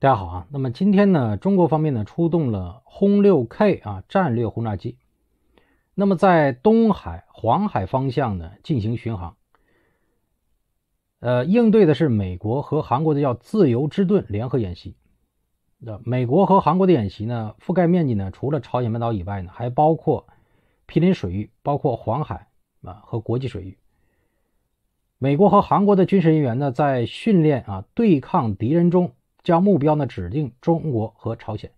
大家好啊，那么今天呢，中国方面呢出动了轰六 K 啊战略轰炸机，那么在东海、黄海方向呢进行巡航，呃，应对的是美国和韩国的叫“自由之盾”联合演习。那美国和韩国的演习呢，覆盖面积呢，除了朝鲜半岛以外呢，还包括毗邻水域，包括黄海啊和国际水域。美国和韩国的军事人员呢，在训练啊对抗敌人中。将目标呢指定中国和朝鲜，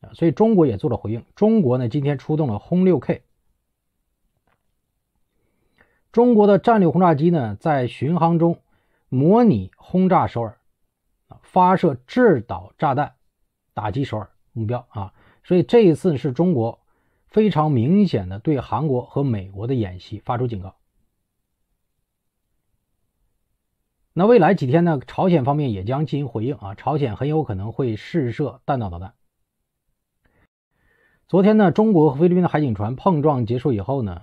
啊，所以中国也做了回应。中国呢今天出动了轰六 K，中国的战略轰炸机呢在巡航中模拟轰炸首尔，发射制导炸弹打击首尔目标啊，所以这一次是中国非常明显的对韩国和美国的演习发出警告。那未来几天呢？朝鲜方面也将进行回应啊！朝鲜很有可能会试射弹道导弹。昨天呢，中国和菲律宾的海警船碰撞结束以后呢，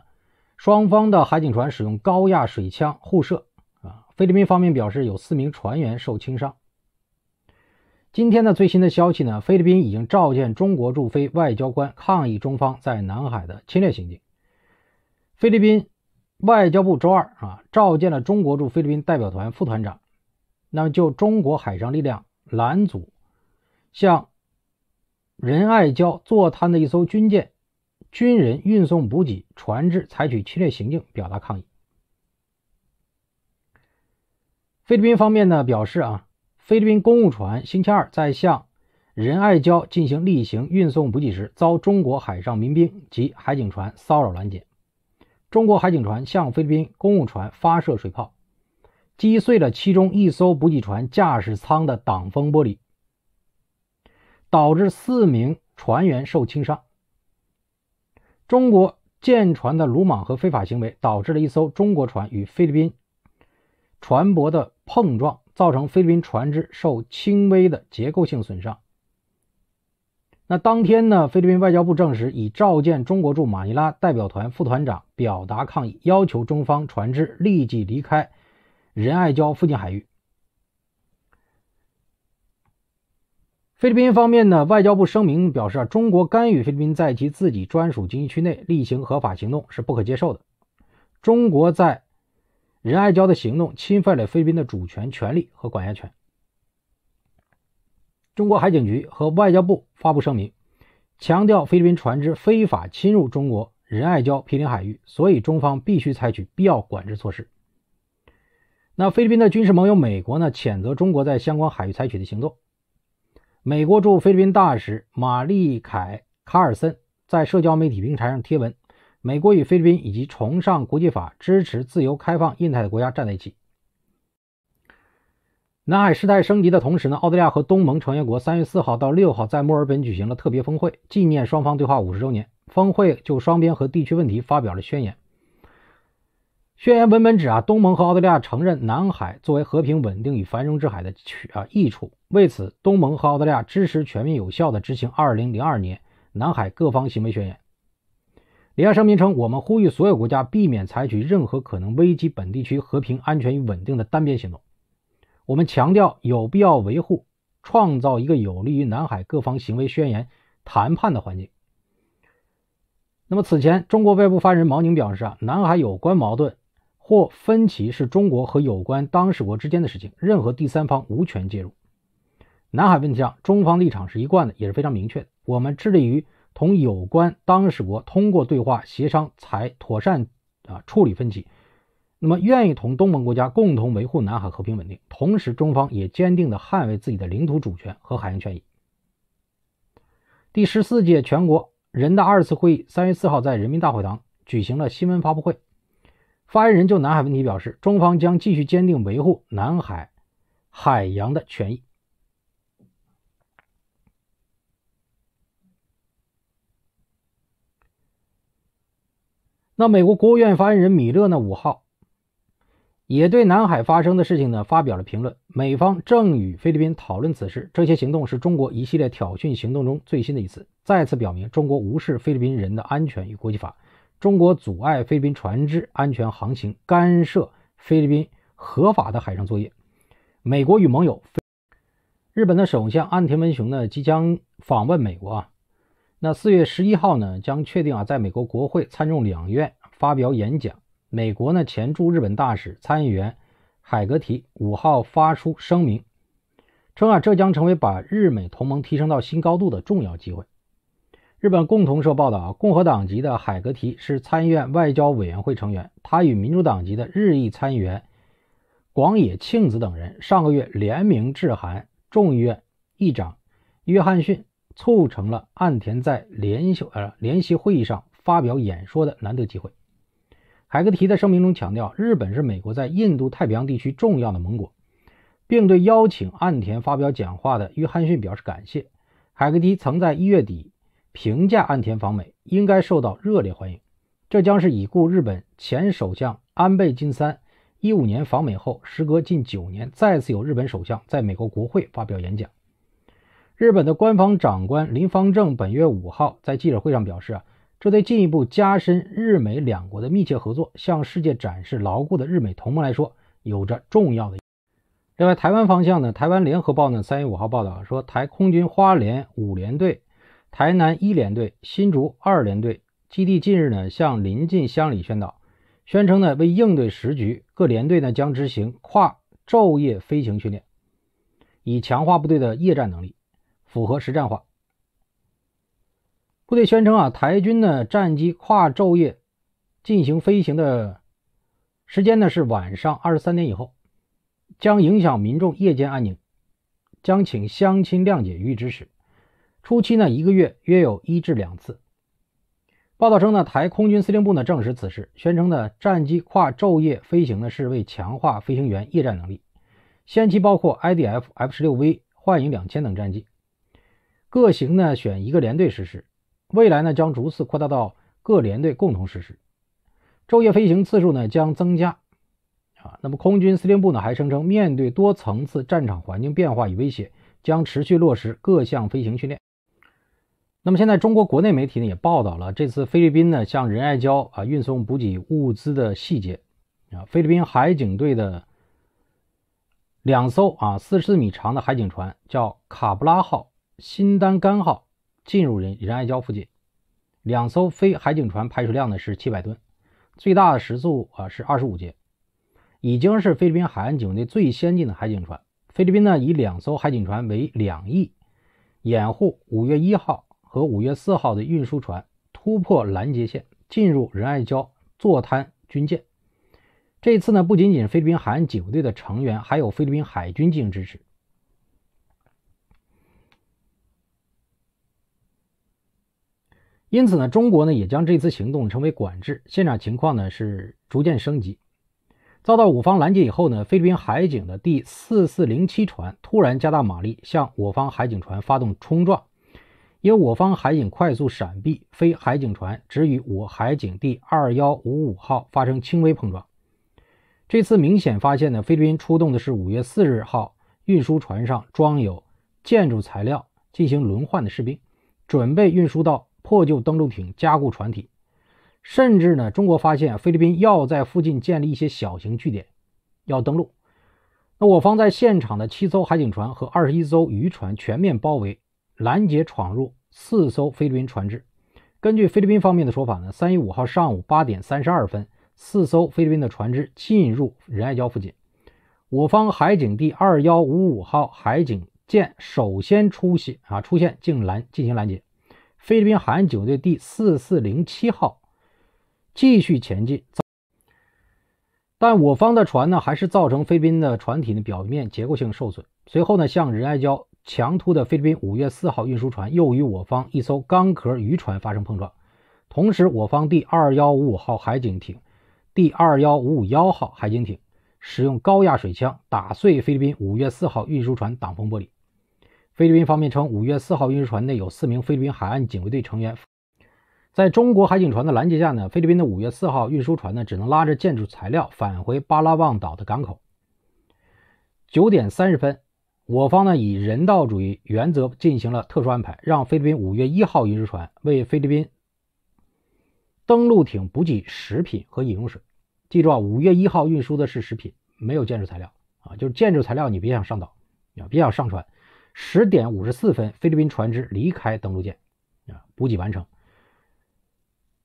双方的海警船使用高压水枪互射啊！菲律宾方面表示有四名船员受轻伤。今天的最新的消息呢，菲律宾已经召见中国驻菲外交官，抗议中方在南海的侵略行径。菲律宾。外交部周二啊召见了中国驻菲律宾代表团副团长。那么就中国海上力量拦阻向仁爱礁坐滩的一艘军舰、军人运送补给船只采取侵略行径表达抗议。菲律宾方面呢表示啊，菲律宾公务船星期二在向仁爱礁进行例行运送补给时，遭中国海上民兵及海警船骚扰拦截。中国海警船向菲律宾公务船发射水炮，击碎了其中一艘补给船驾驶舱的挡风玻璃，导致四名船员受轻伤。中国舰船的鲁莽和非法行为导致了一艘中国船与菲律宾船舶的碰撞，造成菲律宾船只受轻微的结构性损伤。那当天呢？菲律宾外交部证实，已召见中国驻马尼拉代表团副团长，表达抗议，要求中方船只立即离开仁爱礁附近海域。菲律宾方面呢？外交部声明表示啊，中国干预菲律宾在其自己专属经济区内例行合法行动是不可接受的。中国在仁爱礁的行动侵犯了菲律宾的主权权利和管辖权。中国海警局和外交部发布声明，强调菲律宾船只非法侵入中国仁爱礁毗邻海域，所以中方必须采取必要管制措施。那菲律宾的军事盟友美国呢？谴责中国在相关海域采取的行动。美国驻菲律宾大使马利凯·卡尔森在社交媒体平台上贴文：“美国与菲律宾以及崇尚国际法、支持自由开放印太的国家站在一起。”南海事态升级的同时呢，澳大利亚和东盟成员国三月四号到六号在墨尔本举行了特别峰会，纪念双方对话五十周年。峰会就双边和地区问题发表了宣言。宣言文本指啊，东盟和澳大利亚承认南海作为和平、稳定与繁荣之海的取啊益处。为此，东盟和澳大利亚支持全面有效的执行二零零二年南海各方行为宣言。联合声明称，我们呼吁所有国家避免采取任何可能危及本地区和平、安全与稳定的单边行动。我们强调有必要维护、创造一个有利于南海各方行为宣言谈判的环境。那么，此前中国外部发言人毛宁表示啊，南海有关矛盾或分歧是中国和有关当事国之间的事情，任何第三方无权介入。南海问题上，中方立场是一贯的，也是非常明确的。我们致力于同有关当事国通过对话协商才妥善啊处理分歧。那么，愿意同东盟国家共同维护南海和平稳定，同时中方也坚定的捍卫自己的领土主权和海洋权益。第十四届全国人大二次会议三月四号在人民大会堂举行了新闻发布会，发言人就南海问题表示，中方将继续坚定维护南海海洋的权益。那美国国务院发言人米勒呢？五号。也对南海发生的事情呢发表了评论。美方正与菲律宾讨论此事。这些行动是中国一系列挑衅行动中最新的一次，再次表明中国无视菲律宾人的安全与国际法，中国阻碍菲律宾船只安全航行，干涉菲律宾合法的海上作业。美国与盟友，日本的首相岸田文雄呢即将访问美国啊，那四月十一号呢将确定啊在美国国会参众两院发表演讲。美国呢前驻日本大使参议员海格提五号发出声明，称啊这将成为把日美同盟提升到新高度的重要机会。日本共同社报道，共和党籍的海格提是参议院外交委员会成员，他与民主党籍的日裔参议员广野庆子等人上个月联名致函众议院议长约翰逊，促成了岸田在联休呃联席会议上发表演说的难得机会。海格迪在声明中强调，日本是美国在印度太平洋地区重要的盟国，并对邀请岸田发表讲话的约翰逊表示感谢。海格迪曾在一月底评价岸田访美应该受到热烈欢迎，这将是已故日本前首相安倍晋三一五年访美后，时隔近九年再次有日本首相在美国国会发表演讲。日本的官方长官林方正本月五号在记者会上表示。这对进一步加深日美两国的密切合作，向世界展示牢固的日美同盟来说，有着重要的。另外，台湾方向呢，台湾联合报呢，三月五号报道说，台空军花莲五连队、台南一连队、新竹二连队基地近日呢，向邻近乡里宣导，宣称呢，为应对时局，各连队呢将执行跨昼夜飞行训练，以强化部队的夜战能力，符合实战化。部队宣称啊，台军呢战机跨昼夜进行飞行的时间呢是晚上二十三点以后，将影响民众夜间安宁，将请乡亲谅解予以支持。初期呢一个月约有一至两次。报道称呢，台空军司令部呢证实此事，宣称呢战机跨昼夜飞行呢是为强化飞行员夜战能力。先期包括 IDF F 十六 V 幻影两千等战机，各型呢选一个连队实施。未来呢，将逐次扩大到各连队共同实施，昼夜飞行次数呢将增加。啊，那么空军司令部呢还声称，面对多层次战场环境变化与威胁，将持续落实各项飞行训练。那么现在，中国国内媒体呢也报道了这次菲律宾呢向仁爱礁啊运送补给物资的细节。啊，菲律宾海警队的两艘啊四十四米长的海警船，叫卡布拉号、新丹干号。进入仁仁爱礁附近，两艘非海警船排水量呢是七百吨，最大的时速啊是二十五节，已经是菲律宾海岸警卫队最先进的海警船。菲律宾呢以两艘海警船为两翼，掩护五月一号和五月四号的运输船突破拦截线，进入仁爱礁坐滩军舰。这次呢不仅仅菲律宾海岸警卫队的成员，还有菲律宾海军进行支持。因此呢，中国呢也将这次行动称为管制。现场情况呢是逐渐升级，遭到我方拦截以后呢，菲律宾海警的第四四零七船突然加大马力，向我方海警船发动冲撞。因为我方海警快速闪避，非海警船只与我海警第二幺五五号发生轻微碰撞。这次明显发现呢，菲律宾出动的是五月四日号运输船上装有建筑材料进行轮换的士兵，准备运输到。破旧登陆艇加固船体，甚至呢，中国发现菲律宾要在附近建立一些小型据点，要登陆。那我方在现场的七艘海警船和二十一艘渔船全面包围拦截闯入四艘菲律宾船只。根据菲律宾方面的说法呢，三月五号上午八点三十二分，四艘菲律宾的船只进入仁爱礁附近，我方海警第二幺五五号海警舰首先出现啊，出现进拦进行拦截。菲律宾海岸警队第四四零七号继续前进，但我方的船呢，还是造成菲律宾的船体呢表面结构性受损。随后呢，向仁爱礁强突的菲律宾五月四号运输船又与我方一艘钢壳渔船发生碰撞，同时我方第二幺五五号海警艇、第二幺五五幺号海警艇使用高压水枪打碎菲律宾五月四号运输船挡风玻璃。菲律宾方面称，五月四号运输船内有四名菲律宾海岸警卫队成员，在中国海警船的拦截下呢，菲律宾的五月四号运输船呢只能拉着建筑材料返回巴拉望岛的港口。九点三十分，我方呢以人道主义原则进行了特殊安排，让菲律宾五月一号运输船为菲律宾登陆艇补给食品和饮用水。记住啊，五月一号运输的是食品，没有建筑材料啊，就是建筑材料你别想上岛，啊，别想上船。十点五十四分，菲律宾船只离开登陆舰，啊，补给完成。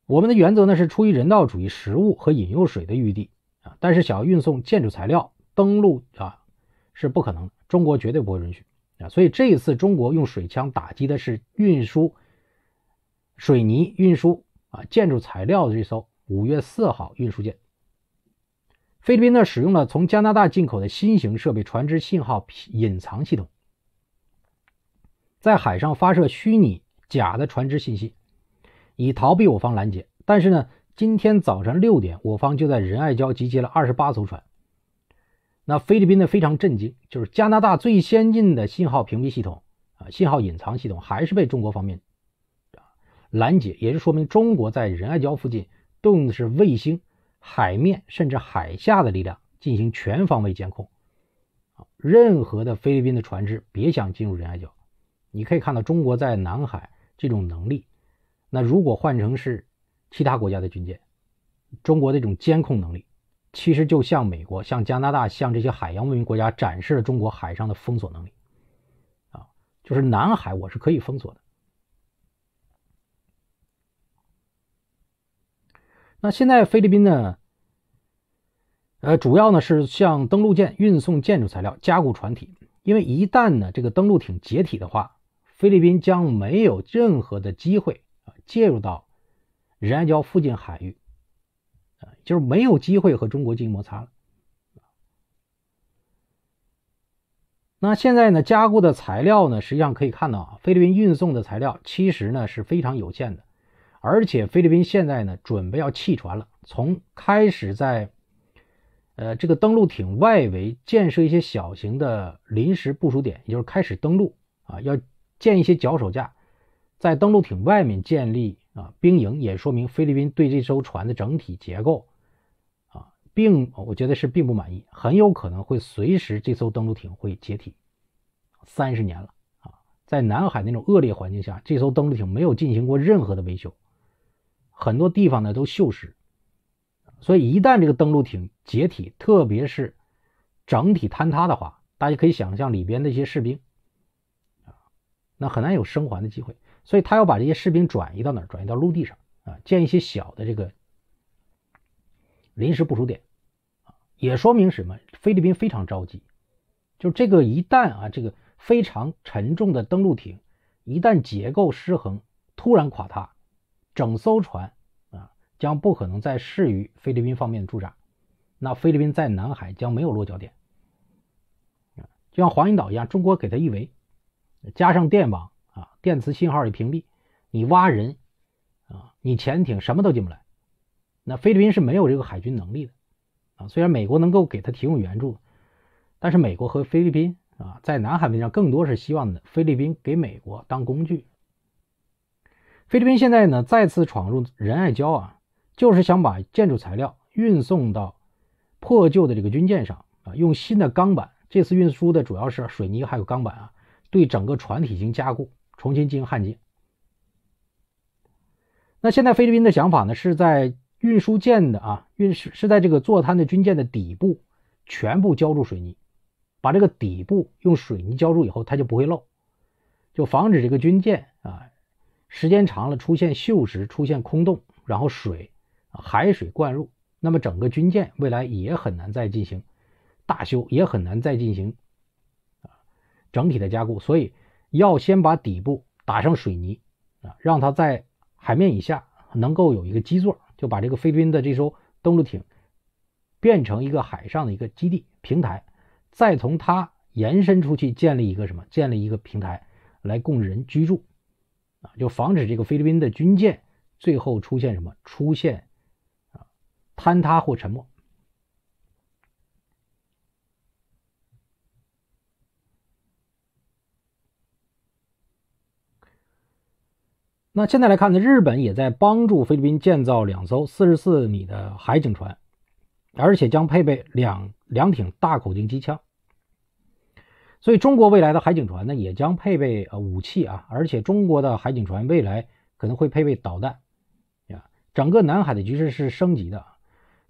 我们的原则呢是出于人道主义，食物和饮用水的余地啊，但是想要运送建筑材料登陆啊是不可能的，中国绝对不会允许啊。所以这一次中国用水枪打击的是运输水泥、运输啊建筑材料的这艘五月四号运输舰。菲律宾呢使用了从加拿大进口的新型设备，船只信号隐藏系统。在海上发射虚拟假的船只信息，以逃避我方拦截。但是呢，今天早晨六点，我方就在仁爱礁集结了二十八艘船。那菲律宾呢非常震惊，就是加拿大最先进的信号屏蔽系统啊，信号隐藏系统还是被中国方面啊拦截，也就说明中国在仁爱礁附近动用的是卫星、海面甚至海下的力量进行全方位监控。任何的菲律宾的船只别想进入仁爱礁。你可以看到中国在南海这种能力，那如果换成是其他国家的军舰，中国的这种监控能力，其实就向美国、向加拿大、向这些海洋文明国家展示了中国海上的封锁能力，啊，就是南海我是可以封锁的。那现在菲律宾呢，呃，主要呢是向登陆舰运送建筑材料，加固船体，因为一旦呢这个登陆艇解体的话，菲律宾将没有任何的机会啊，介入到仁爱礁附近海域，啊，就是没有机会和中国进行摩擦了。那现在呢，加固的材料呢，实际上可以看到啊，菲律宾运送的材料其实呢是非常有限的，而且菲律宾现在呢准备要弃船了，从开始在，呃，这个登陆艇外围建设一些小型的临时部署点，也就是开始登陆啊，要。建一些脚手架，在登陆艇外面建立啊兵营，也说明菲律宾对这艘船的整体结构啊，并我觉得是并不满意，很有可能会随时这艘登陆艇会解体。三十年了啊，在南海那种恶劣环境下，这艘登陆艇没有进行过任何的维修，很多地方呢都锈蚀，所以一旦这个登陆艇解体，特别是整体坍塌的话，大家可以想象里边那些士兵。那很难有生还的机会，所以他要把这些士兵转移到哪儿？转移到陆地上啊，建一些小的这个临时部署点啊，也说明什么？菲律宾非常着急，就这个一旦啊，这个非常沉重的登陆艇一旦结构失衡突然垮塌，整艘船啊将不可能再适于菲律宾方面的驻扎，那菲律宾在南海将没有落脚点，就像黄岩岛一样，中国给他一围。加上电网啊，电磁信号一屏蔽，你挖人，啊，你潜艇什么都进不来。那菲律宾是没有这个海军能力的，啊，虽然美国能够给他提供援助，但是美国和菲律宾啊，在南海问题上更多是希望菲律宾给美国当工具。菲律宾现在呢，再次闯入仁爱礁啊，就是想把建筑材料运送到破旧的这个军舰上啊，用新的钢板。这次运输的主要是水泥还有钢板啊。对整个船体进行加固，重新进行焊接。那现在菲律宾的想法呢？是在运输舰的啊运是是在这个座舱的军舰的底部全部浇筑水泥，把这个底部用水泥浇筑以后，它就不会漏，就防止这个军舰啊时间长了出现锈蚀、出现空洞，然后水海水灌入，那么整个军舰未来也很难再进行大修，也很难再进行。整体的加固，所以要先把底部打上水泥啊，让它在海面以下能够有一个基座，就把这个菲律宾的这艘登陆艇变成一个海上的一个基地平台，再从它延伸出去建立一个什么，建立一个平台来供人居住啊，就防止这个菲律宾的军舰最后出现什么出现啊坍塌或沉没。那现在来看呢，日本也在帮助菲律宾建造两艘四十四米的海警船，而且将配备两两挺大口径机枪。所以中国未来的海警船呢，也将配备呃武器啊，而且中国的海警船未来可能会配备导弹。啊，整个南海的局势是升级的，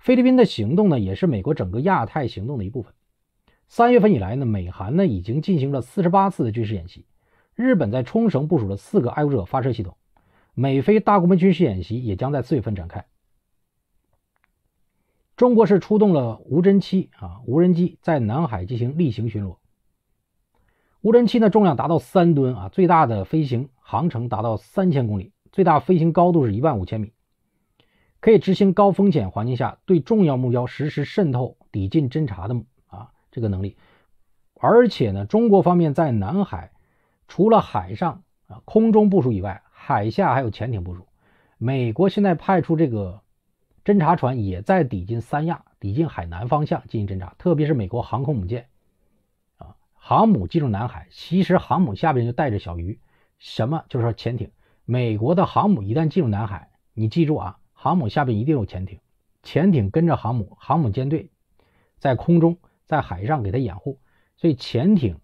菲律宾的行动呢，也是美国整个亚太行动的一部分。三月份以来呢，美韩呢已经进行了四十八次的军事演习，日本在冲绳部署了四个爱国者发射系统。美菲大规模军事演习也将在四月份展开。中国是出动了无侦七啊，无人机在南海进行例行巡逻。无人机呢，重量达到三吨啊，最大的飞行航程达到三千公里，最大飞行高度是一万五千米，可以执行高风险环境下对重要目标实施渗透、抵近侦察的啊这个能力。而且呢，中国方面在南海除了海上啊空中部署以外，海下还有潜艇部署，美国现在派出这个侦察船也在抵近三亚、抵近海南方向进行侦察。特别是美国航空母舰，啊，航母进入南海，其实航母下边就带着小鱼，什么就是说潜艇。美国的航母一旦进入南海，你记住啊，航母下边一定有潜艇，潜艇跟着航母，航母舰队在空中、在海上给它掩护。所以潜艇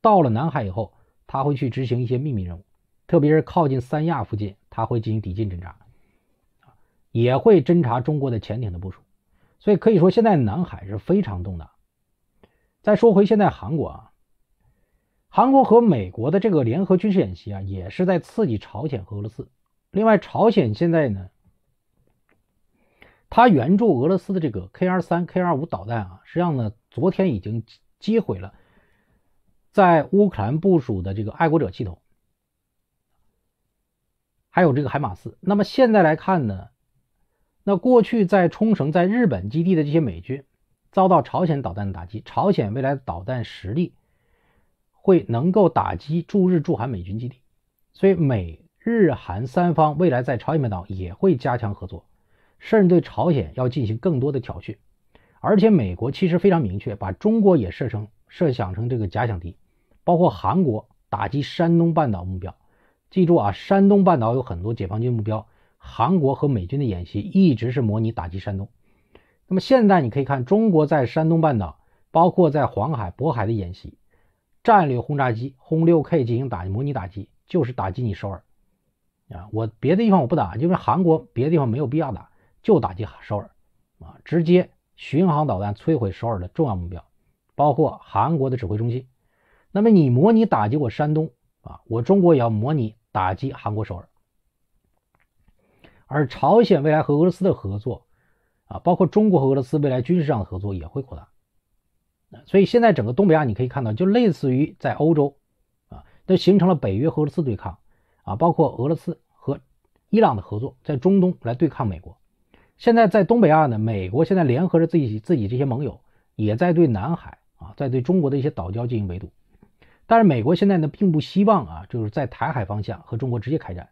到了南海以后，它会去执行一些秘密任务。特别是靠近三亚附近，它会进行抵近侦察，也会侦察中国的潜艇的部署，所以可以说现在南海是非常动荡。再说回现在韩国啊，韩国和美国的这个联合军事演习啊，也是在刺激朝鲜和俄罗斯。另外，朝鲜现在呢，它援助俄罗斯的这个 K 二三 K 二五导弹啊，实际上呢，昨天已经击毁了在乌克兰部署的这个爱国者系统。还有这个海马斯，那么现在来看呢，那过去在冲绳、在日本基地的这些美军遭到朝鲜导弹的打击，朝鲜未来的导弹实力会能够打击驻日驻韩美军基地，所以美日韩三方未来在朝鲜半岛也会加强合作，甚至对朝鲜要进行更多的挑衅，而且美国其实非常明确，把中国也设成设想成这个假想敌，包括韩国打击山东半岛目标。记住啊，山东半岛有很多解放军目标。韩国和美军的演习一直是模拟打击山东。那么现在你可以看，中国在山东半岛，包括在黄海、渤海的演习，战略轰炸机轰六 K 进行打模拟打击，就是打击你首尔啊。我别的地方我不打，因为韩国别的地方没有必要打，就打击首尔啊，直接巡航导弹摧毁首尔的重要目标，包括韩国的指挥中心。那么你模拟打击我山东啊，我中国也要模拟。打击韩国首尔，而朝鲜未来和俄罗斯的合作啊，包括中国和俄罗斯未来军事上的合作也会扩大。所以现在整个东北亚你可以看到，就类似于在欧洲啊，都形成了北约和俄罗斯对抗啊，包括俄罗斯和伊朗的合作在中东来对抗美国。现在在东北亚呢，美国现在联合着自己自己这些盟友，也在对南海啊，在对中国的一些岛礁进行围堵。但是美国现在呢，并不希望啊，就是在台海方向和中国直接开战，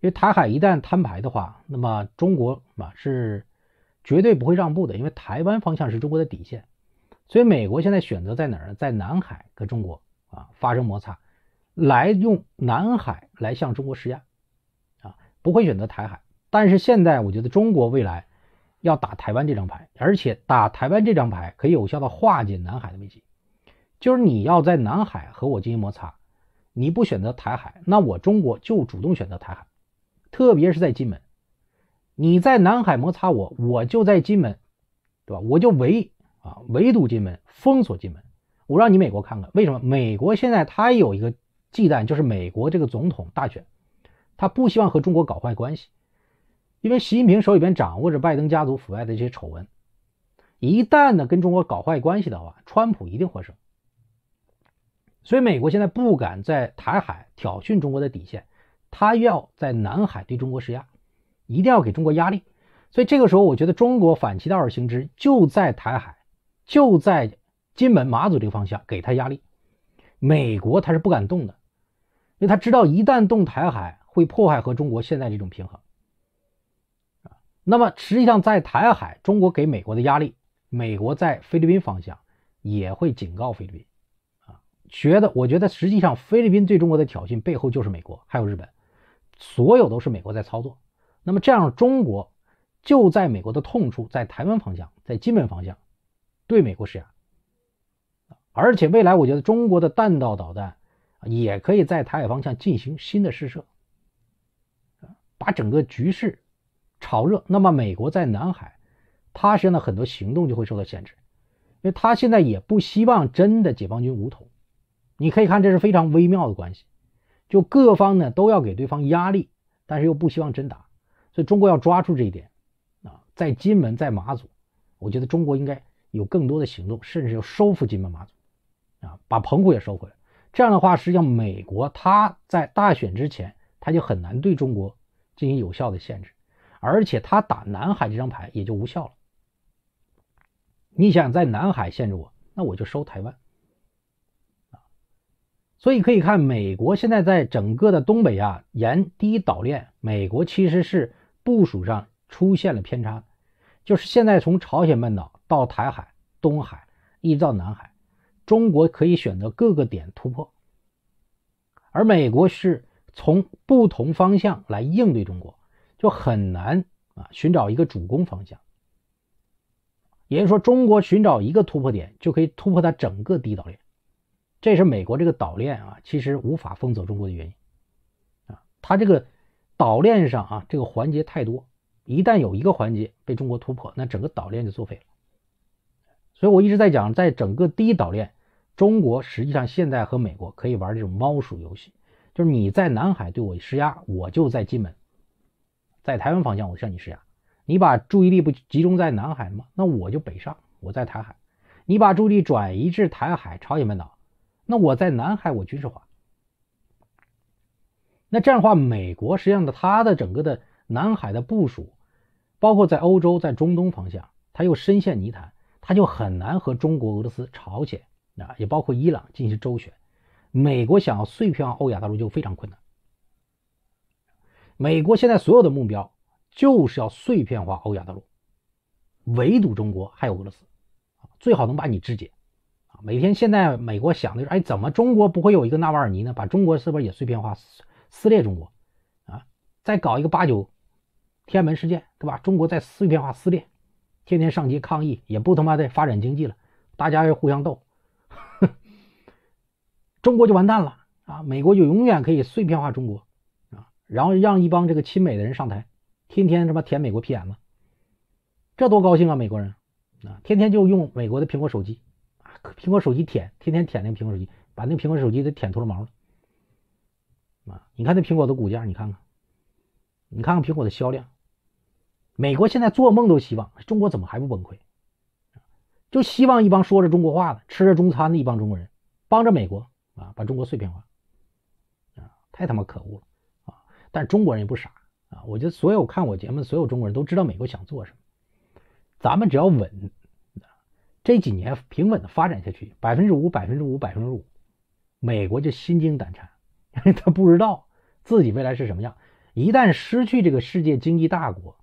因为台海一旦摊牌的话，那么中国嘛是绝对不会让步的，因为台湾方向是中国的底线。所以美国现在选择在哪儿呢？在南海跟中国啊发生摩擦，来用南海来向中国施压，啊不会选择台海。但是现在我觉得中国未来要打台湾这张牌，而且打台湾这张牌可以有效的化解南海的危机。就是你要在南海和我进行摩擦，你不选择台海，那我中国就主动选择台海，特别是在金门。你在南海摩擦我，我就在金门，对吧？我就围啊围堵金门，封锁金门。我让你美国看看为什么？美国现在他有一个忌惮，就是美国这个总统大选，他不希望和中国搞坏关系，因为习近平手里边掌握着拜登家族腐败的这些丑闻，一旦呢跟中国搞坏关系的话，川普一定获胜。所以美国现在不敢在台海挑衅中国的底线，他要在南海对中国施压，一定要给中国压力。所以这个时候，我觉得中国反其道而行之，就在台海，就在金门、马祖这个方向给他压力。美国他是不敢动的，因为他知道一旦动台海，会破坏和中国现在这种平衡。那么实际上在台海，中国给美国的压力，美国在菲律宾方向也会警告菲律宾。觉得，我觉得实际上菲律宾对中国的挑衅背后就是美国，还有日本，所有都是美国在操作。那么这样，中国就在美国的痛处在台湾方向，在金门方向对美国施压，而且未来我觉得中国的弹道导弹也可以在台海方向进行新的试射，把整个局势炒热。那么美国在南海，它实际上很多行动就会受到限制，因为它现在也不希望真的解放军无头。你可以看，这是非常微妙的关系，就各方呢都要给对方压力，但是又不希望真打，所以中国要抓住这一点，啊，在金门在马祖，我觉得中国应该有更多的行动，甚至要收复金门马祖，啊，把澎湖也收回来。这样的话，实际上美国他在大选之前他就很难对中国进行有效的限制，而且他打南海这张牌也就无效了。你想在南海限制我，那我就收台湾。所以可以看，美国现在在整个的东北亚沿第一岛链，美国其实是部署上出现了偏差，就是现在从朝鲜半岛到台海、东海一直到南海，中国可以选择各个点突破，而美国是从不同方向来应对中国，就很难啊寻找一个主攻方向。也就是说，中国寻找一个突破点，就可以突破它整个第一岛链。这是美国这个岛链啊，其实无法封锁中国的原因，啊，它这个岛链上啊，这个环节太多，一旦有一个环节被中国突破，那整个岛链就作废了。所以我一直在讲，在整个第一岛链，中国实际上现在和美国可以玩这种猫鼠游戏，就是你在南海对我施压，我就在金门，在台湾方向我向你施压，你把注意力不集中在南海吗？那我就北上，我在台海，你把注意力转移至台海、朝鲜半岛。那我在南海我军事化，那这样话，美国实际上的它的整个的南海的部署，包括在欧洲、在中东方向，它又深陷泥潭，它就很难和中国、俄罗斯、朝鲜啊，也包括伊朗进行周旋。美国想要碎片化欧亚大陆就非常困难。美国现在所有的目标就是要碎片化欧亚大陆，围堵中国还有俄罗斯，最好能把你肢解。每天，现在美国想的是：哎，怎么中国不会有一个纳瓦尔尼呢？把中国是不是也碎片化、撕裂中国啊？再搞一个八九天安门事件，对吧？中国再碎片化、撕裂，天天上街抗议，也不他妈再发展经济了，大家要互相斗，中国就完蛋了啊！美国就永远可以碎片化中国啊，然后让一帮这个亲美的人上台，天天他妈舔美国屁眼子，这多高兴啊！美国人啊，天天就用美国的苹果手机。苹果手机舔，天天舔那个苹果手机，把那苹果手机都舔秃了毛了。啊，你看那苹果的股价，你看看，你看看苹果的销量。美国现在做梦都希望中国怎么还不崩溃？就希望一帮说着中国话的、吃着中餐的一帮中国人帮着美国啊，把中国碎片化。啊，太他妈可恶了啊！但中国人也不傻啊，我觉得所有看我节目、的所有中国人都知道美国想做什么。咱们只要稳。这几年平稳的发展下去，百分之五、百分之五、百分之五，美国就心惊胆颤，因 为他不知道自己未来是什么样。一旦失去这个世界经济大国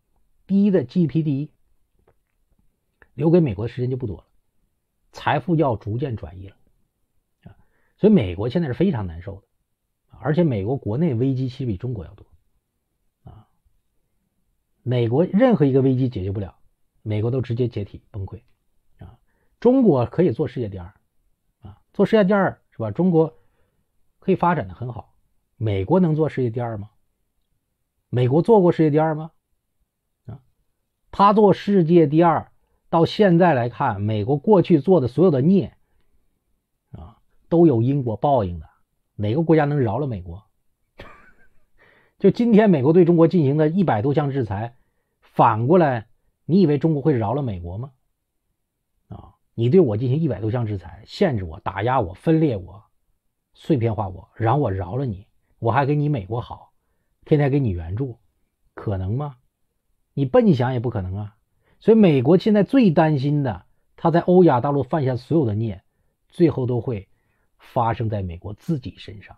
第一的 GPD，留给美国的时间就不多了，财富要逐渐转移了啊！所以美国现在是非常难受的，而且美国国内危机其实比中国要多啊。美国任何一个危机解决不了，美国都直接解体崩溃。中国可以做世界第二，啊，做世界第二是吧？中国可以发展的很好。美国能做世界第二吗？美国做过世界第二吗？啊，他做世界第二到现在来看，美国过去做的所有的孽，啊，都有因果报应的。哪个国家能饶了美国？就今天美国对中国进行的一百多项制裁，反过来，你以为中国会饶了美国吗？你对我进行一百多项制裁，限制我、打压我、分裂我、碎片化我，后我饶了你，我还给你美国好，天天给你援助，可能吗？你笨想也不可能啊！所以美国现在最担心的，他在欧亚大陆犯下所有的孽，最后都会发生在美国自己身上。